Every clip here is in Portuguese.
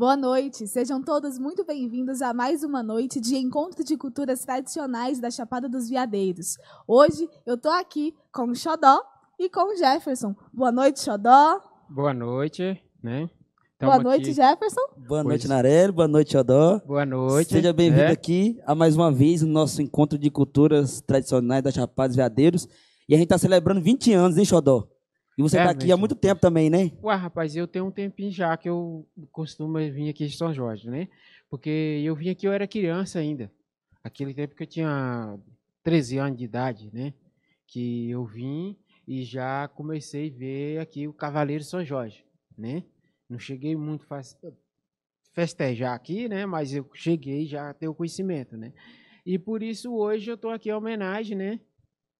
Boa noite, sejam todos muito bem-vindos a mais uma noite de encontro de culturas tradicionais da Chapada dos Veadeiros. Hoje eu estou aqui com o Xodó e com o Jefferson. Boa noite, Xodó. Boa noite, né? Tamo boa noite, aqui. Jefferson. Boa pois. noite, Narelo. Boa noite, Xodó. Boa noite. Seja bem-vindo é. aqui a mais uma vez no nosso encontro de culturas tradicionais da Chapada dos Veadeiros. E a gente está celebrando 20 anos, hein, Xodó? E você está é, aqui há muito tempo também, né? Ué, rapaz, eu tenho um tempinho já que eu costumo vir aqui de São Jorge, né? Porque eu vim aqui, eu era criança ainda. Aquele tempo que eu tinha 13 anos de idade, né? Que eu vim e já comecei a ver aqui o Cavaleiro São Jorge, né? Não cheguei muito festejar aqui, né? Mas eu cheguei já a ter o conhecimento, né? E por isso hoje eu estou aqui em homenagem, né?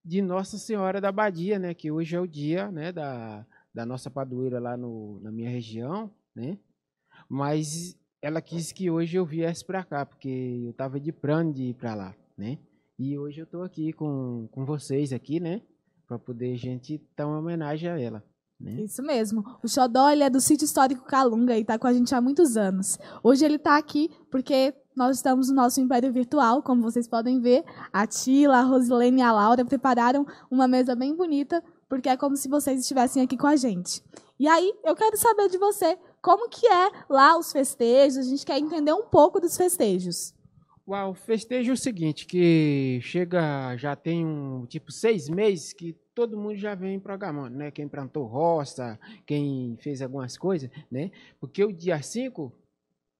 de Nossa Senhora da Abadia, né? Que hoje é o dia, né? Da, da nossa padroeira lá no, na minha região, né? Mas ela quis que hoje eu viesse para cá, porque eu tava de plano de ir para lá, né? E hoje eu tô aqui com, com vocês aqui, né? Para poder gente dar uma homenagem a ela. Né? Isso mesmo. O Xodó ele é do sítio histórico Calunga e está com a gente há muitos anos. Hoje ele está aqui porque nós estamos no nosso Império Virtual, como vocês podem ver. A Tila, a Rosilene e a Laura prepararam uma mesa bem bonita, porque é como se vocês estivessem aqui com a gente. E aí, eu quero saber de você, como que é lá os festejos? A gente quer entender um pouco dos festejos. Uau, festejo é o seguinte, que chega, já tem um, tipo, seis meses que todo mundo já vem programando, né? Quem plantou roça, quem fez algumas coisas, né? Porque o dia 5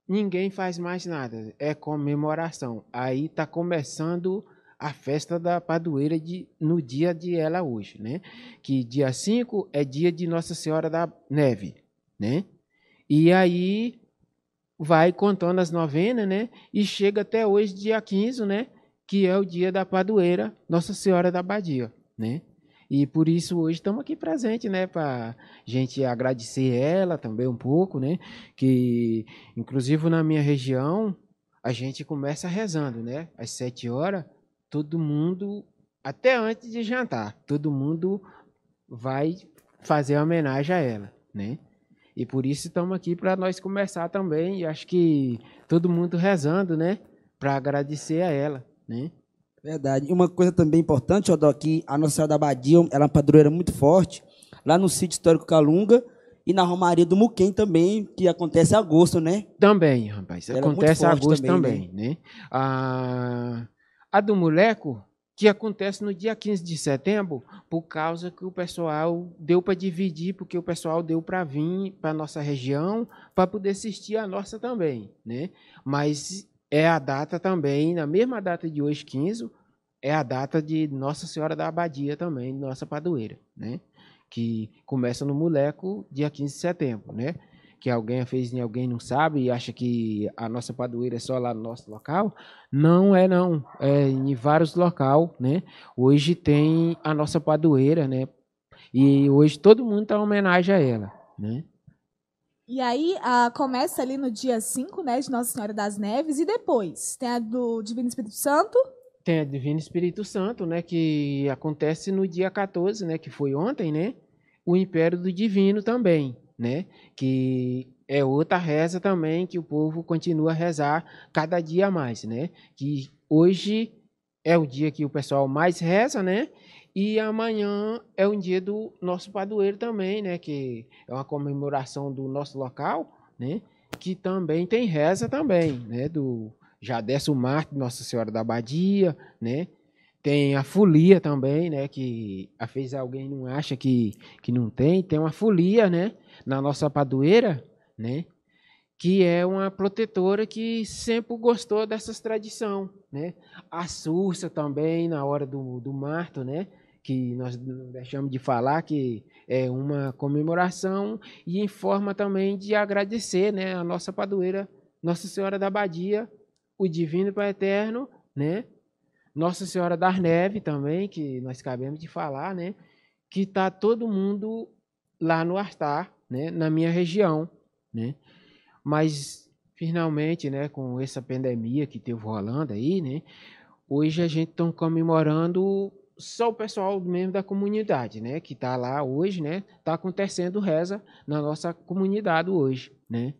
ninguém faz mais nada, é comemoração. Aí está começando a festa da padoeira de, no dia de ela hoje, né? Que dia 5 é dia de Nossa Senhora da Neve, né? E aí vai contando as novenas, né? E chega até hoje, dia 15, né? Que é o dia da padoeira, Nossa Senhora da Badia, né? E por isso hoje estamos aqui presente, né, para gente agradecer ela também um pouco, né, que inclusive na minha região a gente começa rezando, né, às sete horas todo mundo até antes de jantar todo mundo vai fazer homenagem a ela, né? E por isso estamos aqui para nós começar também. E acho que todo mundo rezando, né, para agradecer a ela, né? Verdade. E uma coisa também importante, Odó, aqui a Nossa Senhora da Abadia ela é uma padroeira muito forte, lá no sítio histórico Calunga, e na Romaria do Muquem também, que acontece em agosto, né? Também, rapaz. Ela é acontece é em agosto também, né? também né? né? A... a do Moleco, que acontece no dia 15 de setembro, por causa que o pessoal deu para dividir, porque o pessoal deu para vir para a nossa região, para poder assistir a nossa também, né? Mas é a data também, na mesma data de hoje, 15, é a data de Nossa Senhora da Abadia também, nossa Padoeira, né? Que começa no Moleco, dia 15 de setembro, né? Que alguém fez e alguém não sabe e acha que a nossa Padoeira é só lá no nosso local. Não é, não. É em vários locais, né? Hoje tem a nossa Padoeira, né? E hoje todo mundo está homenagem a ela, né? E aí a, começa ali no dia 5, né, de Nossa Senhora das Neves, e depois tem a do Divino Espírito Santo. Tem a Divino Espírito Santo, né, que acontece no dia 14, né, que foi ontem, né, o Império do Divino também, né, que é outra reza também que o povo continua a rezar cada dia mais, né, que hoje é o dia que o pessoal mais reza, né, e amanhã é um dia do nosso padroeiro também, né? Que é uma comemoração do nosso local, né? Que também tem reza também, né? Do já desce o Marte, Nossa Senhora da Abadia, né? Tem a folia também, né? Que às alguém não acha que, que não tem. Tem uma folia, né? Na nossa padoeira, né? que é uma protetora que sempre gostou dessas tradições, né? A Sursa também, na hora do, do marto, né? que nós deixamos de falar, que é uma comemoração e em forma também de agradecer né, a nossa padroeira, Nossa Senhora da Abadia, o Divino Pai Eterno, né? Nossa Senhora das Neves também, que nós acabamos de falar, né? Que está todo mundo lá no altar, né? Na minha região, né? Mas, finalmente, né? Com essa pandemia que teve rolando aí, né? Hoje a gente está comemorando só o pessoal mesmo da comunidade, né, que está lá hoje, né, está acontecendo reza na nossa comunidade hoje, né,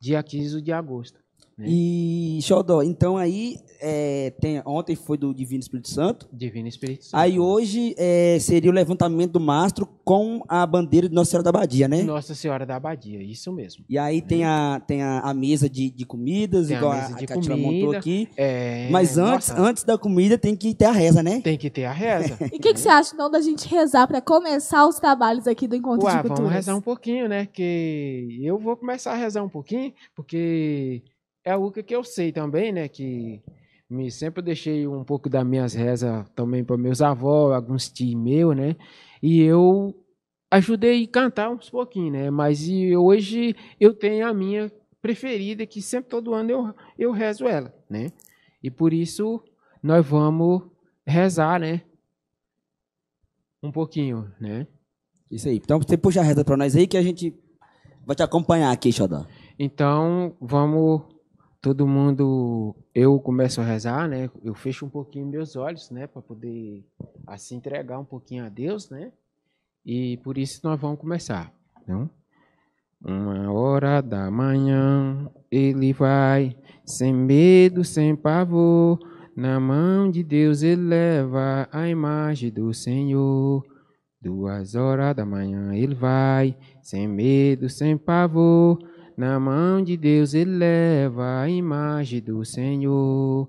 dia 15 de agosto. É. E, Xodó, então aí, é, tem, ontem foi do Divino Espírito Santo. Divino Espírito Santo. Aí hoje é, seria o levantamento do mastro com a bandeira de Nossa Senhora da Abadia, né? Nossa Senhora da Abadia, isso mesmo. E aí é. tem, a, tem a, a mesa de, de comidas, tem igual a, a, de a comida, montou aqui. É, Mas antes, antes da comida tem que ter a reza, né? Tem que ter a reza. e o que, que você acha, não, da gente rezar para começar os trabalhos aqui do Encontro Uá, de Culturas? vamos rezar um pouquinho, né? Que eu vou começar a rezar um pouquinho, porque... É a única que eu sei também, né? Que me sempre deixei um pouco das minhas rezas também para meus avós, alguns tios meus, né? E eu ajudei a cantar uns pouquinho, né? Mas hoje eu tenho a minha preferida, que sempre todo ano eu, eu rezo ela, né? E por isso nós vamos rezar, né? Um pouquinho, né? Isso aí. Então você puxa a reza para nós aí que a gente vai te acompanhar aqui, Xodó. Então vamos todo mundo, eu começo a rezar, né? Eu fecho um pouquinho meus olhos, né, para poder assim entregar um pouquinho a Deus, né? E por isso nós vamos começar, não? Uma hora da manhã ele vai, sem medo, sem pavor, na mão de Deus ele leva a imagem do Senhor. Duas horas da manhã ele vai, sem medo, sem pavor. Na mão de Deus ele leva a imagem do Senhor.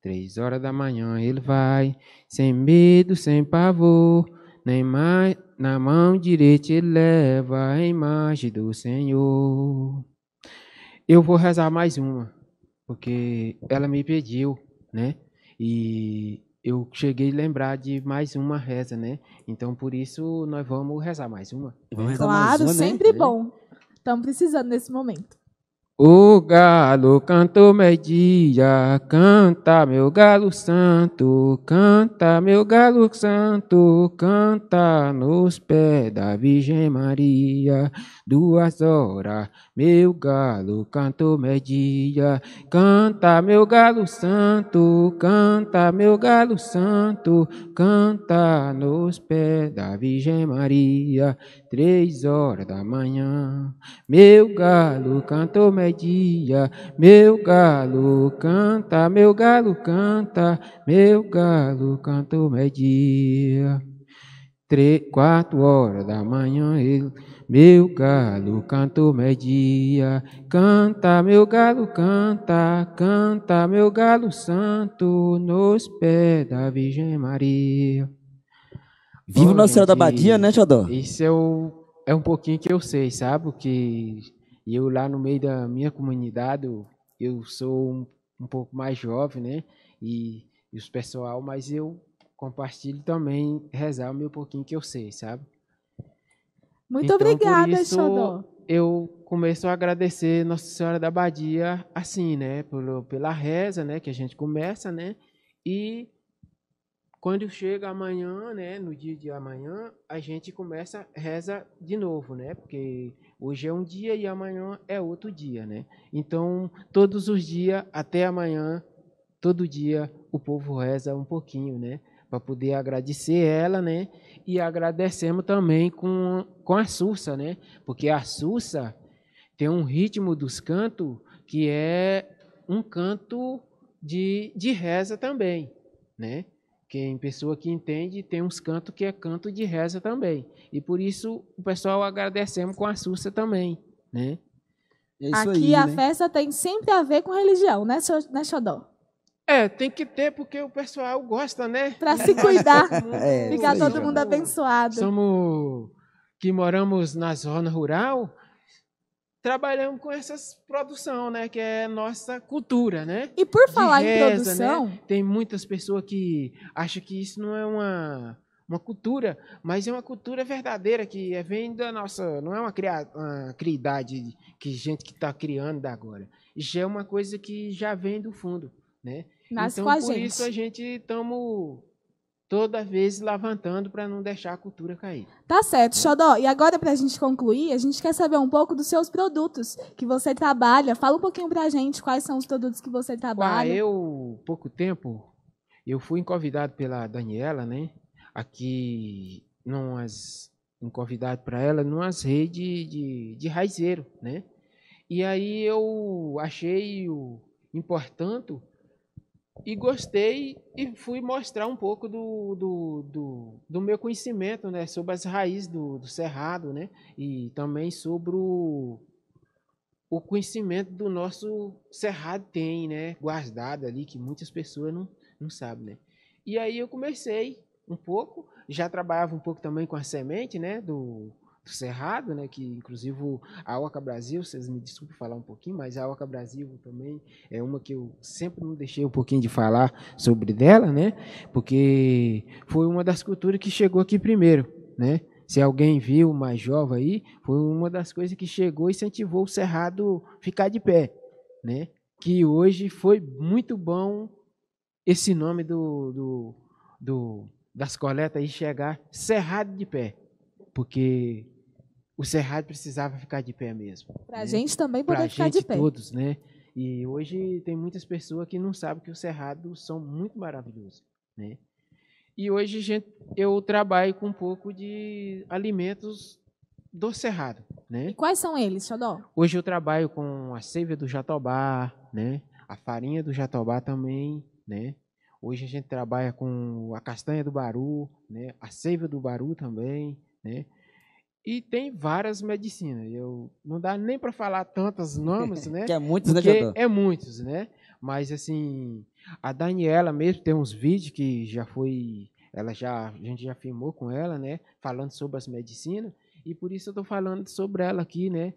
Três horas da manhã ele vai, sem medo, sem pavor. Nem mais, na mão direita ele leva a imagem do Senhor. Eu vou rezar mais uma, porque ela me pediu, né? E eu cheguei a lembrar de mais uma reza, né? Então, por isso, nós vamos rezar mais uma. Vamos rezar claro, mais uma, né? sempre né? bom. Estamos precisando nesse momento. O galo cantou meio-dia, canta meu galo santo, canta meu galo santo, canta nos pés da Virgem Maria. Duas horas, meu galo cantou meio-dia, canta meu galo santo, canta meu galo santo, canta nos pés da Virgem Maria. Três horas da manhã, meu galo cantou meio dia. Meu galo canta, meu galo canta, meu galo canta o meio-dia. Três, quatro horas da manhã ele. Meu galo canta o dia canta, meu galo canta, canta, meu galo santo, nos pés da Virgem Maria. Viva Nossa Senhora da Badia, né, Xodó? Isso é, o, é um pouquinho que eu sei, sabe? Que e eu lá no meio da minha comunidade, eu, eu sou um, um, pouco mais jovem, né? E, e os pessoal, mas eu compartilho também, rezar o meu pouquinho que eu sei, sabe? Muito então, obrigada, isso, Eu começo a agradecer Nossa Senhora da Badia, assim, né? Pelo, pela reza, né? Que a gente começa, né? E quando chega amanhã, né, no dia de amanhã, a gente começa reza de novo, né? Porque hoje é um dia e amanhã é outro dia, né? Então, todos os dias até amanhã, todo dia o povo reza um pouquinho, né? Para poder agradecer ela, né? E agradecemos também com, com a Sussa, né? Porque a Sussa tem um ritmo dos cantos que é um canto de, de reza também, né? Quem pessoa que entende tem uns cantos que é canto de reza também. E por isso o pessoal agradecemos com a Sussa também, né? É Aqui aí, a né? festa tem sempre a ver com religião, né, né Xodó? É, tem que ter, porque o pessoal gosta, né? Para se cuidar, é, ficar todo mundo abençoado. Somos que moramos na zona rural, trabalhamos com essa produção, né, que é nossa cultura, né? E por falar reza, em produção, né? tem muitas pessoas que acham que isso não é uma uma cultura, mas é uma cultura verdadeira que é, vem da nossa, não é uma, uma criidade que gente que está criando agora. Já é uma coisa que já vem do fundo, né? Nasce então por gente. isso a gente estamos toda vez levantando para não deixar a cultura cair. Tá certo, Xodó. E agora, para a gente concluir, a gente quer saber um pouco dos seus produtos que você trabalha. Fala um pouquinho para a gente quais são os produtos que você trabalha. Ah, eu, pouco tempo, eu fui convidado pela Daniela, né? Aqui, numas, convidado para ela, numas redes de, de raizeiro, né? E aí eu achei o importante e gostei e fui mostrar um pouco do, do, do, do meu conhecimento né, sobre as raízes do, do cerrado né, e também sobre o, o conhecimento do nosso cerrado tem né, guardado ali, que muitas pessoas não, não sabem. Né. E aí eu comecei um pouco, já trabalhava um pouco também com a semente né, do, Cerrado, é né, que inclusive a Oca Brasil, vocês me desculpem falar um pouquinho, mas a Oca Brasil também é uma que eu sempre não deixei um pouquinho de falar sobre dela, né, porque foi uma das culturas que chegou aqui primeiro, né, se alguém viu mais jovem aí, foi uma das coisas que chegou e incentivou o Cerrado ficar de pé, né? Que hoje foi muito bom esse nome do, do, do das coletas e chegar Cerrado de pé, porque o Cerrado precisava ficar de pé mesmo. Para a né? gente também poder pra ficar gente, de pé. todos, né? E hoje tem muitas pessoas que não sabem que o Cerrado são muito maravilhosos, né? E hoje gente, eu trabalho com um pouco de alimentos do Cerrado, né? E quais são eles, Xodó? Hoje eu trabalho com a seiva do jatobá, né? A farinha do jatobá também, né? Hoje a gente trabalha com a castanha do baru, né? A seiva do baru também, né? E tem várias medicinas. Eu não dá nem para falar tantos nomes, né? que é muitos, né, Jadão? É muitos, né? Mas assim, a Daniela mesmo tem uns vídeos que já foi, ela já, a gente já filmou com ela, né, falando sobre as medicinas, e por isso eu tô falando sobre ela aqui, né?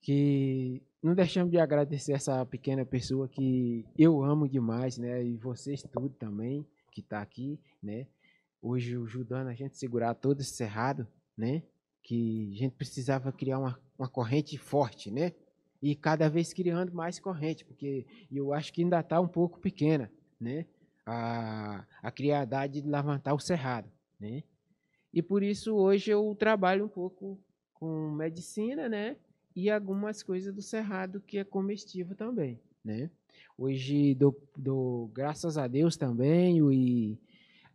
Que não deixamos de agradecer essa pequena pessoa que eu amo demais, né? E vocês tudo também que tá aqui, né? Hoje ajudando a gente a segurar todo esse cerrado, né? que a gente precisava criar uma, uma corrente forte, né? E cada vez criando mais corrente, porque eu acho que ainda está um pouco pequena, né? A, a criadade de levantar o cerrado, né? E por isso hoje eu trabalho um pouco com medicina, né? E algumas coisas do cerrado que é comestível também, né? Hoje dou, dou graças a Deus também e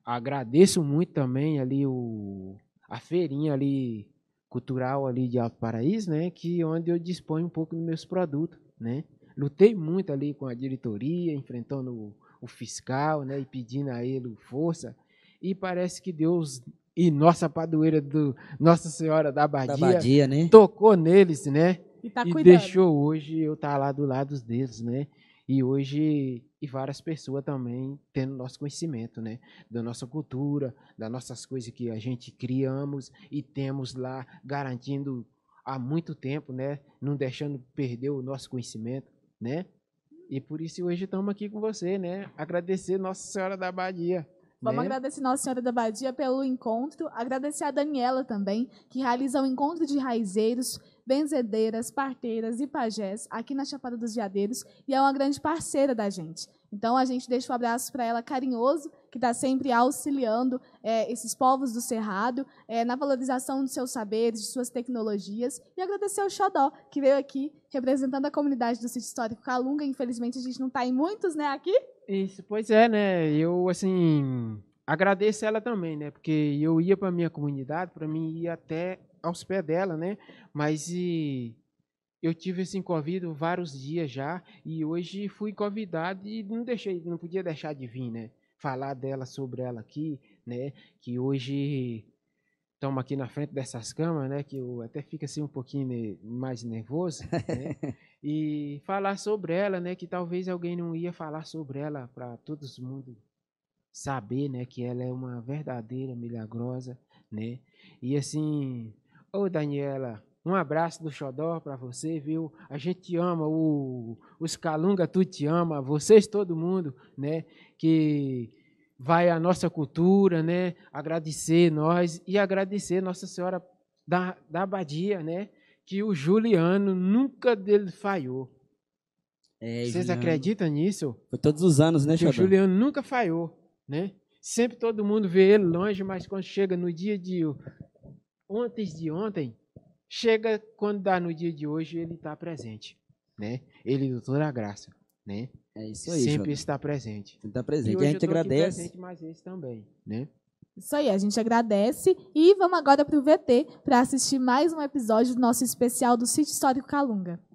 agradeço muito também ali o, a feirinha ali cultural ali de Alto Paraíso, né, que onde eu disponho um pouco dos meus produtos, né? Lutei muito ali com a diretoria, enfrentando o, o fiscal, né, e pedindo a ele força, e parece que Deus e nossa padroeira do Nossa Senhora da Abadia, da Badia, né? tocou neles, né? E, tá e deixou hoje eu estar tá lá do lado deles, né? E hoje e várias pessoas também tendo nosso conhecimento, né? Da nossa cultura, das nossas coisas que a gente criamos e temos lá garantindo há muito tempo, né? Não deixando perder o nosso conhecimento, né? E por isso hoje estamos aqui com você, né? Agradecer Nossa Senhora da Abadia. Vamos né? agradecer Nossa Senhora da Abadia pelo encontro, agradecer a Daniela também, que realiza o encontro de raizeiros benzedeiras, parteiras e pajés aqui na Chapada dos Veadeiros e é uma grande parceira da gente. Então, a gente deixa um abraço para ela carinhoso, que está sempre auxiliando é, esses povos do Cerrado é, na valorização dos seus saberes, de suas tecnologias. E agradecer ao Xodó, que veio aqui representando a comunidade do sítio histórico Calunga. Infelizmente, a gente não está em muitos né, aqui. Isso, pois é, né? Eu, assim, agradeço ela também, né? Porque eu ia para minha comunidade, para mim ia até aos pés dela, né? Mas e eu tive esse convite vários dias já e hoje fui convidado e não deixei, não podia deixar de vir, né? Falar dela sobre ela aqui, né? Que hoje estamos aqui na frente dessas câmeras, né? Que eu até fico assim um pouquinho mais nervoso, né? e falar sobre ela, né? Que talvez alguém não ia falar sobre ela para todo mundo saber, né? Que ela é uma verdadeira milagrosa, né? E assim Ô, Daniela, um abraço do Xodó para você, viu? A gente te ama, o, os Calunga, tu te ama, vocês, todo mundo, né? Que vai a nossa cultura, né? Agradecer nós e agradecer Nossa Senhora da, da Abadia, né? Que o Juliano nunca dele falhou. É, Vocês Juliano. acreditam nisso? Foi todos os anos, né, Xodó? O Juliano nunca falhou, né? Sempre todo mundo vê ele longe, mas quando chega no dia de, antes de ontem, chega quando dá no dia de hoje, ele está presente, né? Ele, doutor da graça, né? É isso aí, Sempre está presente. Sempre está presente. E, a gente agradece. Presente, mas esse também, né? Isso aí, a gente agradece e vamos agora para o VT para assistir mais um episódio do nosso especial do Sítio Histórico Calunga.